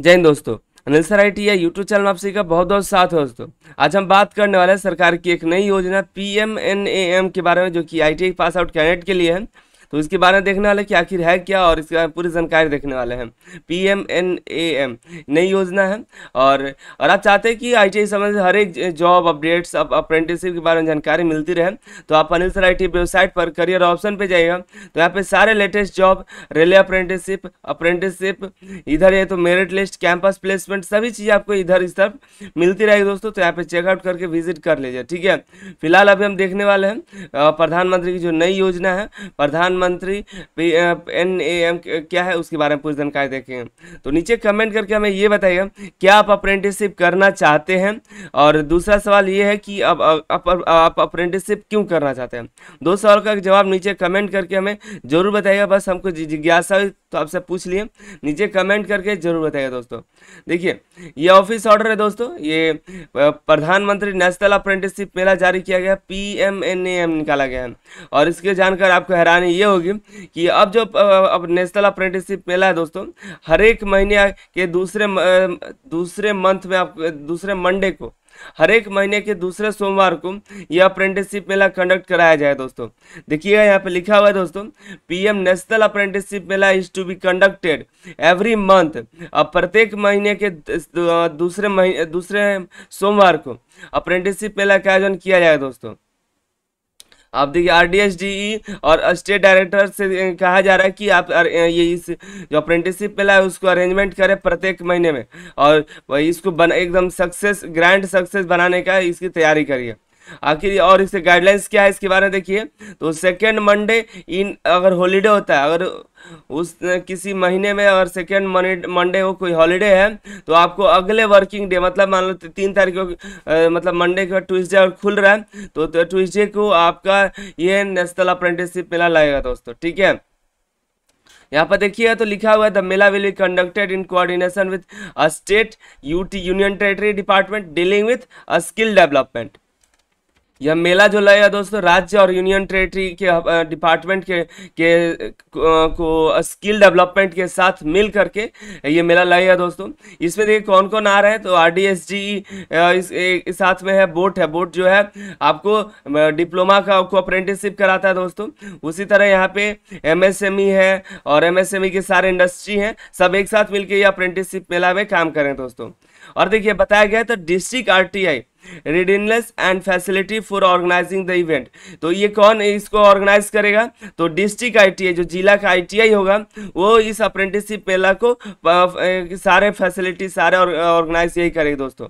जय हिंद दोस्तों Anil sir I T YouTube channel में आप सभी का बहुत बहुत साथ है दोस्तों आज हम बात करने वाले हैं सरकार की एक नई योजना पी एम एन एम के बारे में जो कि I T pass out candidate के लिए है तो इसके बारे में देखने वाले कि आखिर है क्या और इसके पूरी जानकारी देखने वाले हैं P M N A M नई योजना है और और आप चाहते हैं कि आई टी संबंधित हर एक जॉब अपडेट्स अब अप्रेंटिसशिप के बारे में जानकारी मिलती रहे तो आप अनिल सर आई वेबसाइट पर करियर ऑप्शन पर जाइएगा तो यहाँ पर सारे latest job railway apprenticeship apprenticeship इधर ये तो मेरिट लिस्ट कैंपस प्लेसमेंट सभी चीज़ें आपको इधर इस तरफ मिलती रहेगी दोस्तों तो यहाँ पर चेकआउट करके विजिट कर लीजिए ठीक है फिलहाल अभी हम देखने वाले हैं प्रधानमंत्री की जो नई योजना है प्रधान प्रधानमंत्री एन ए एम क्या है उसके बारे में पूरी जानकारी देखेंगे तो नीचे कमेंट करके हमें ये बताइए क्या आप अप्रेंटिसशिप करना चाहते हैं और दूसरा सवाल ये है कि आप अप्रेंटिसशिप क्यों करना चाहते हैं दो सवाल का जवाब नीचे कमेंट करके हमें ज़रूर बताइए बस हमको जिज्ञासा तो आपसे पूछ लिए नीचे कमेंट करके जरूर बताइए दोस्तों देखिए ये ऑफिस ऑर्डर है दोस्तों ये प्रधानमंत्री नेशनल अप्रेंटिसशिप मेला जारी किया गया P M N A M निकाला गया है और इसके जानकर आपको हैरानी ये होगी कि अब जो अब नेशनल अप्रेंटिसशिप मेला है दोस्तों हर एक महीने के दूसरे दूसरे मंथ में आप दूसरे मंडे को हर एक महीने के दूसरे सोमवार को यह अप्रेंटिसशिप मेला कंडक्ट कराया जाए दोस्तों देखिएगा यहाँ पे लिखा हुआ है दोस्तों PM national apprenticeship mela is to be conducted every month अब प्रत्येक महीने के दूसरे महीने दूसरे सोमवार को अप्रेंटिसशिप मेला का आयोजन किया जाए दोस्तों आप देखिए R D S D E और स्टेट डायरेक्टर से कहा जा रहा है कि आप ये इस जो अप्रेंटिसशिप मिला है उसको अरेंजमेंट करें प्रत्येक महीने में और इसको बन एकदम सक्सेस ग्रैंड सक्सेस बनाने का इसकी तैयारी करिए आखिर और इसके गाइडलाइंस क्या है इसके बारे में देखिए तो सेकेंड मंडे इन अगर हॉलीडे होता है अगर उस किसी महीने में अगर सेकेंड मंडे हो कोई हॉलीडे है तो आपको अगले वर्किंग डे मतलब मान लो तीन तारीख को मतलब मंडे के ट्यूजडे ट्यूसडे अगर खुल रहा है तो, तो ट्यूसडे को आपका ये नेशनल अप्रेंटिसशिप मेला लगेगा दोस्तों ठीक है यहाँ पर देखिए तो लिखा हुआ है the mela will be conducted in coordination with state UT union territory department dealing with a skill development यह मेला जो लगा दोस्तों राज्य और यूनियन टेरेटरी के डिपार्टमेंट के के को स्किल डेवलपमेंट के साथ मिल करके ये मेला लगेगा दोस्तों इसमें देखिए कौन कौन आ रहे हैं तो आर डी एस जी इस साथ में है बोट है बोट जो है आपको डिप्लोमा का आपको अप्रेंटिसशिप कराता है दोस्तों उसी तरह यहाँ पे एम एस एम ई है और एम एस एम ई के सारे इंडस्ट्री हैं सब एक साथ मिलकर ये अप्रेंटिसशिप मेला में काम करें दोस्तों और देखिए बताया गया था district RTI readiness and facility for organising the event तो ये कौन इसको ऑर्गेनाइज करेगा तो डिस्ट्रिक्ट आईटीआई जो जिला का आईटीआई होगा वो इस अप्रेंटिसशिप मेला को सारे फैसिलिटी सारे ऑर्गेनाइज यही करेगा दोस्तों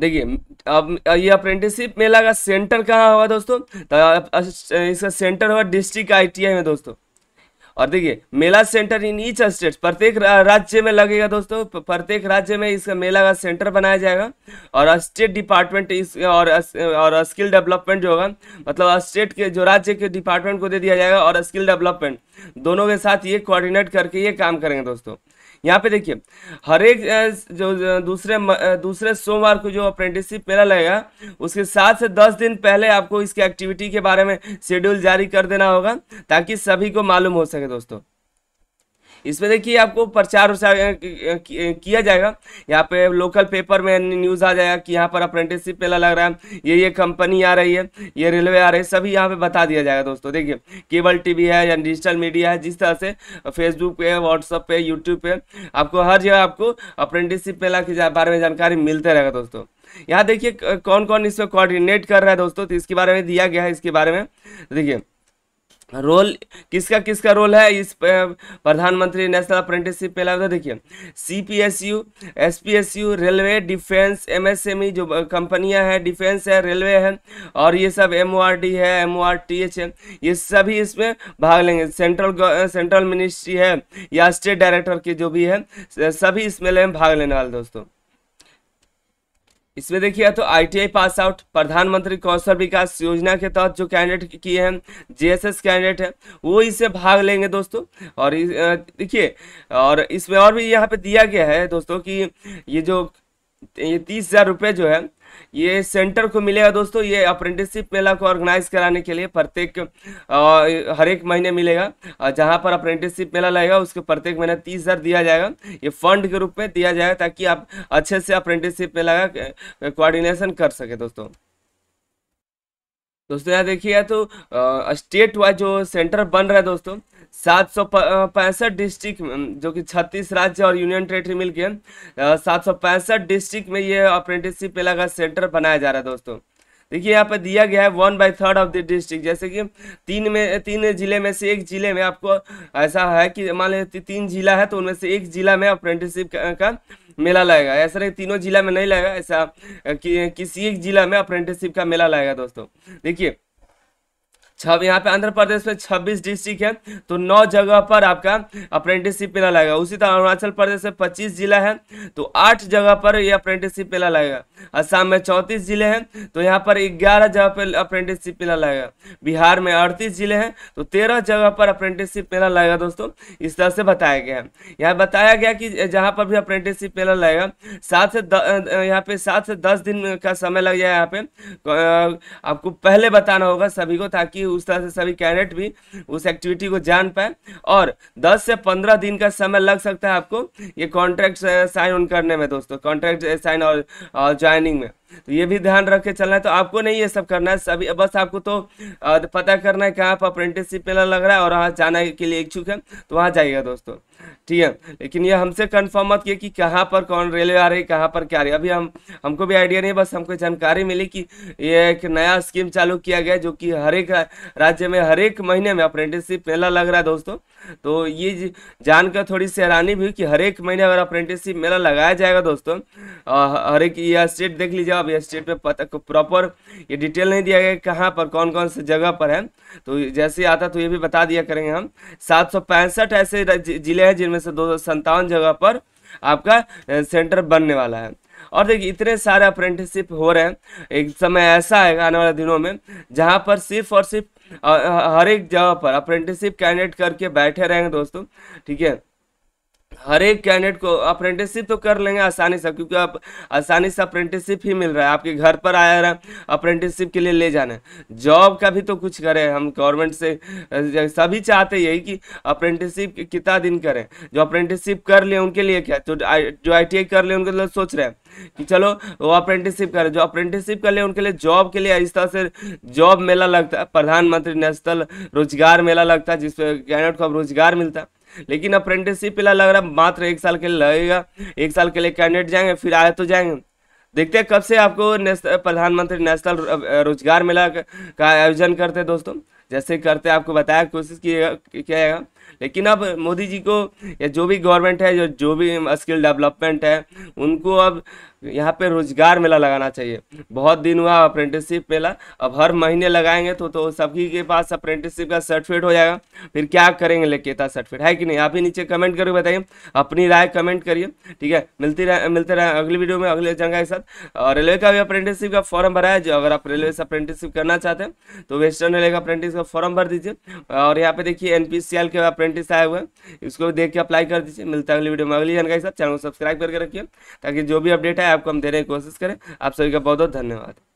देखिए अब ये अप्रेंटिसशिप मेला का सेंटर कहाँ होगा दोस्तों तो इसका सेंटर होगा डिस्ट्रिक्ट आईटीआई में दोस्तों और देखिए mela centre in each state प्रत्येक राज्य में लगेगा दोस्तों प्रत्येक राज्य में इसका मेला का सेंटर बनाया जाएगा और स्टेट डिपार्टमेंट इस और और स्किल डेवलपमेंट जो होगा मतलब स्टेट के जो राज्य के डिपार्टमेंट को दे दिया जाएगा और स्किल डेवलपमेंट दोनों के साथ ये कोऑर्डिनेट करके ये काम करेंगे दोस्तों यहाँ पे देखिए हर एक जो दूसरे दूसरे सोमवार को जो अप्रेंटिसशिप मेला लगेगा उसके सात से दस दिन पहले आपको इसके एक्टिविटी के बारे में शेड्यूल जारी कर देना होगा ताकि सभी को मालूम हो सके दोस्तों इसमें देखिए आपको प्रचार उचार किया जाएगा यहाँ पे लोकल पेपर में न्यूज़ आ जाएगा कि यहाँ पर अप्रेंटिसशिप मेला लग रहा है ये ये कंपनी आ रही है ये रेलवे आ रही है सभी यहाँ पे बता दिया जाएगा दोस्तों देखिए केबल टीवी है या डिजिटल मीडिया है जिस तरह से फेसबुक पे व्हाट्सअप पे यूट्यूब पे आपको हर जगह आपको अप्रेंटिसशिप मेला के बारे में जानकारी मिलते रहेगा दोस्तों यहाँ देखिए कौन कौन इसमें कोऑर्डिनेट कर रहा है दोस्तों तो इसके बारे में दिया गया है इसके बारे में देखिए रोल किसका किसका रोल है इस प्रधानमंत्री नेशनल अप्रेंटिसशिप पहला उधर देखिए C P S U S P S U railway defence M S M E जो कंपनियां हैं डिफेंस है रेलवे है और ये सब एम ओ आर डी है M O R T H है ये सभी इसमें भाग लेंगे सेंट्रल सेंट्रल मिनिस्ट्री है या स्टेट डायरेक्टर की जो भी है सभी इसमें भाग लेने वाले दोस्तों इसमें देखिए तो आईटीआई पास आउट प्रधानमंत्री कौशल विकास योजना के तहत जो कैंडिडेट किए हैं जेएसएस कैंडिडेट है वो इसे भाग लेंगे दोस्तों और देखिए और इसमें और भी यहाँ पे दिया गया है दोस्तों कि ये जो ये तीस हज़ार रुपये जो है ये सेंटर को मिलेगा दोस्तों ये अप्रेंटिसशिप मेला को ऑर्गेनाइज कराने के लिए प्रत्येक हर एक महीने मिलेगा जहाँ पर अप्रेंटिसशिप मेला लगेगा उसके प्रत्येक महीने तीस हज़ार दिया जाएगा ये फंड के रूप में दिया जाएगा ताकि आप अच्छे से अप्रेंटिसशिप मेला का कोऑर्डिनेशन कर सके दोस्तों दोस्तों यहाँ देखिए तो स्टेट वाइज जो सेंटर बन रहा है दोस्तों सात सौ पैंसठ डिस्ट्रिक्ट जो कि छत्तीस राज्य और यूनियन टेरेटरी मिलकर सात सौ पैंसठ डिस्ट्रिक्ट में ये अप्रेंटिसशिप मेला का सेंटर बनाया जा रहा है दोस्तों देखिए यहाँ पर दिया गया है one by third of the district जैसे कि तीन में तीन जिले में से एक जिले में आपको ऐसा है कि मान लीजिए तीन जिला है तो उनमें से एक जिला में अप्रेंटिसशिप का, का मेला लगेगा ऐसा नहीं तीनों जिला में नहीं लगेगा ऐसा कि, किसी एक जिला में अप्रेंटिसशिप का मेला लगेगा दोस्तों देखिए छब यहाँ पे आंध्र प्रदेश में छब्बीस डिस्ट्रिक्ट है तो नौ जगह पर आपका अप्रेंटिसशिप मेला लगेगा उसी तरह अरुणाचल प्रदेश में पच्चीस जिला है तो आठ जगह पर ये अप्रेंटिसशिप मेला लगेगा असम में चौंतीस जिले हैं तो यहाँ पर ग्यारह जगह पर अप्रेंटिसशिप मेला लगेगा बिहार में अड़तीस जिले हैं तो तेरह जगह पर अप्रेंटिसशिप मेला लगेगा दोस्तों इस तरह से बताया गया है यहाँ बताया गया कि जहाँ पर भी अप्रेंटिसशिप मेला लगेगा सात से यहाँ पे सात से दस दिन का समय लग जाए यहाँ पे आपको पहले बताना होगा सभी को ताकि उस तरह से सभी कैडेट भी उस एक्टिविटी को जान पाए और 10 से 15 दिन का समय लग सकता है आपको ये कॉन्ट्रैक्ट साइन ऑन करने में दोस्तों कॉन्ट्रैक्ट साइन uh, और ज्वाइनिंग uh, में तो ये भी ध्यान रख के चलना है तो आपको नहीं ये सब करना है सभी बस आपको तो पता करना है कहाँ पर अप्रेंटिसशिप मेला लग रहा है और वहाँ जाने के लिए इच्छुक है तो वहाँ जाइएगा दोस्तों ठीक है लेकिन ये हमसे कंफर्म मत किया कि कहाँ पर कौन रेलवे आ रही है कहाँ पर क्या रही अभी हम हमको भी आइडिया नहीं बस हमको जानकारी मिली कि ये एक नया स्कीम चालू किया गया जो कि हर एक राज्य में हर एक महीने में अप्रेंटिसशिप मेला लग रहा है दोस्तों तो ये जानकर थोड़ी सी हैरानी भी कि हर एक महीने अगर अप्रेंटिसशिप मेला लगाया जाएगा दोस्तों हर एक ये स्टेट देख लीजिए अब यह स्टेट पे पता को प्रॉपर ये डिटेल नहीं दिया गया कहाँ पर कौन कौन से जगह पर है तो जैसे ही आता तो ये भी बता दिया करेंगे हम सात ऐसे जिले हैं जिनमें से दो जगह पर आपका सेंटर बनने वाला है और देखिए इतने सारे अप्रेंटिसशिप हो रहे हैं एक समय ऐसा आएगा आने वाले दिनों में जहाँ पर सिर्फ और सिर्फ हर एक जगह पर अप्रेंटिसशिप कैंडिडेट करके बैठे रहेंगे दोस्तों ठीक है हर एक कैंडिडेट को अप्रेंटिसशिप तो कर लेंगे आसानी से क्योंकि आप आसानी से अप्रेंटिसशिप ही मिल रहा है आपके घर पर आया रहा अप्रेंटिसशिप के लिए ले जाना जॉब का भी तो कुछ करें हम गवर्नमेंट से सभी चाहते यही कि अप्रेंटिसशिप कितना दिन करें जो अप्रेंटिसशिप कर लें उनके लिए क्या तो जो आई कर लें उनके लिए तो सोच रहे हैं कि चलो वो अप्रेंटिसशिप करें जो अप्रेंटिसशिप कर ले उनके लिए जॉब के लिए इस तरह से जॉब मेला लगता है प्रधानमंत्री नेशनल रोजगार मेला लगता है जिसपे कैंडिडेट को अब रोजगार मिलता है लेकिन अप्रेंटिसशिप पहला लग रहा है मात्र एक साल के लिए लगेगा एक साल के लिए कैंडिडेट जाएंगे फिर आए तो जाएंगे देखते हैं कब से आपको नेशनल प्रधानमंत्री नेशनल रोजगार मेला का आयोजन करते हैं दोस्तों जैसे करते आपको बताया कोशिश किया जाएगा लेकिन अब मोदी जी को या जो भी गवर्नमेंट है जो जो भी स्किल डेवलपमेंट है उनको अब यहाँ पे रोजगार मेला लगाना चाहिए बहुत दिन हुआ अप्रेंटिसशिप मेला अब हर महीने लगाएंगे तो तो सभी के पास अप्रेंटिसशिप का सर्टिफिकेट हो जाएगा फिर क्या करेंगे था सर्टिफिकेट है कि नहीं आप ही नीचे कमेंट करके बताइए अपनी राय कमेंट करिए ठीक है मिलती रह, मिलते रहे अगली वीडियो में अगले जगह के साथ और रेलवे का भी अप्रेंटिसशिप का फॉर्म भरा है जो अगर आप रेलवे से अप्रेंटिसशिप करना चाहते हैं तो वेस्टर्न रेलवे का अप्रेंटिस का फॉर्म भर दीजिए और यहाँ पे देखिए एन के अप्रेंटिस आए हुए है इसको भी देख के अप्लाई कर दीजिए मिलता है अगली वीडियो में अगली जानकारी साथ चैनल को सब्सक्राइब करके रखिए ताकि जो भी अपडेट है आपको हम देने की कोशिश करें आप सभी का बहुत बहुत धन्यवाद